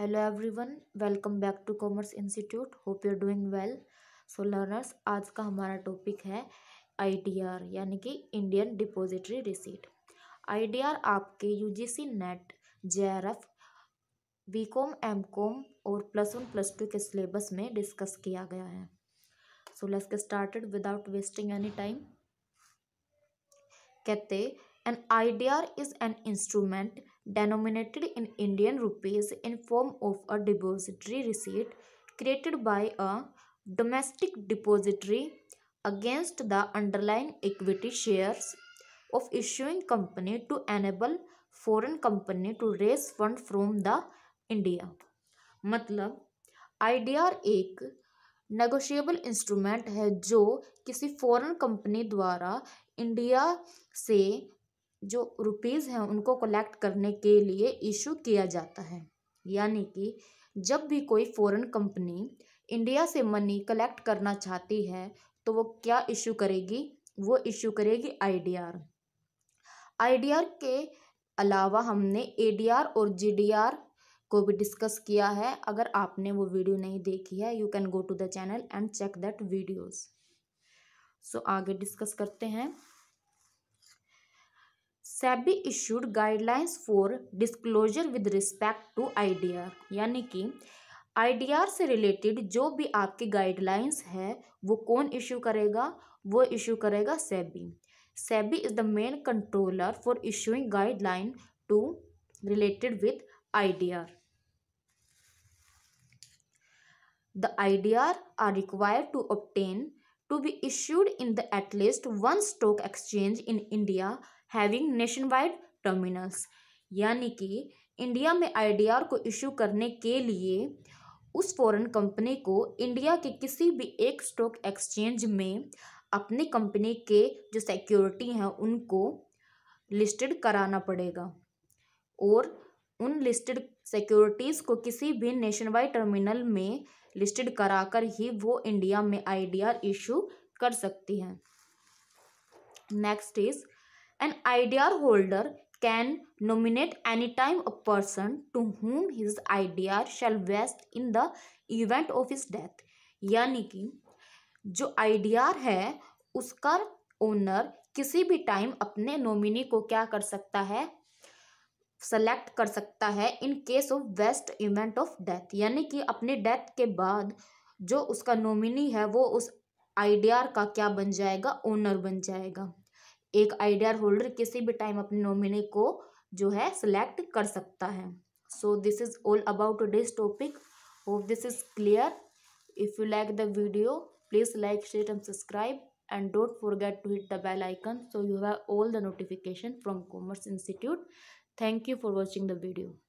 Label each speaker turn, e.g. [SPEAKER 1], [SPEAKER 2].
[SPEAKER 1] hello everyone welcome back to commerce institute hope you doing well so learners आज का हमारा topic है IDR यानी कि इंडियन डिपॉजिटरी रिसीट आईडीआर आपके UGC NET JRF BCom MCom और प्लस वन प्लस टू के syllabus में डिस्कस किया गया है so let's get started without wasting any time कहते An IDR is an instrument denominated in Indian rupees in form of a depository receipt created by a domestic depository against the underlying equity shares of issuing company to enable foreign company to raise fund from the India मतलब IDR एक negotiable instrument है जो किसी foreign company द्वारा India से जो rupees हैं उनको कलेक्ट करने के लिए इशू किया जाता है यानी कि जब भी कोई फॉरेन कंपनी इंडिया से मनी कलेक्ट करना चाहती है तो वो क्या इशू करेगी वो इशू करेगी आईडीआर आईडीआर के अलावा हमने एडीआर और जीडीआर को भी डिस्कस किया है अगर आपने वो वीडियो नहीं देखी है you can go to the channel and check that videos so आगे डिस्कस करते हैं SEBI issued guidelines for disclosure with respect to IDR यानी कि आईडीआर से रिलेटेड जो भी आपकी गाइडलाइंस है वो कौन इशू करेगा वो इशू करेगा SEBI SEBI is the main controller for issuing guideline to related with IDR The IDR are required to obtain to be issued in the at least one stock exchange in India having nationwide terminals यानी कि India में are को issue करने के लिए उस foreign company को India के किसी भी एक स्टॉक एक्सचेंज में अपनी कंपनी के जो सिक्योरिटी हैं उनको लिस्टेड कराना पड़ेगा और उन लिस्टेड सिक्योरिटीज़ को किसी भी नेशन वाइड टर्मिनल में लिस्टेड कराकर ही वो इंडिया में आईडीआर इशू कर सकती हैं next is An idea holder can nominate any time a person to whom his idea shall vest in the event of his death यानी कि जो आइडिया है उसका ओनर किसी भी टाइम अपने नॉमिनी को क्या कर सकता है सेलेक्ट कर सकता है in case of west event of death यानी कि अपने डेथ के बाद जो उसका नॉमिनी है वो उस आइडिया का क्या बन जाएगा ओनर बन जाएगा एक आईडियर होल्डर किसी भी टाइम अपने नॉमिनी को जो है सिलेक्ट कर सकता है so this is all about this topic hope this is clear if you like the video please like share and subscribe and don't forget to hit the bell icon so you have all the notification from commerce institute thank you for watching the video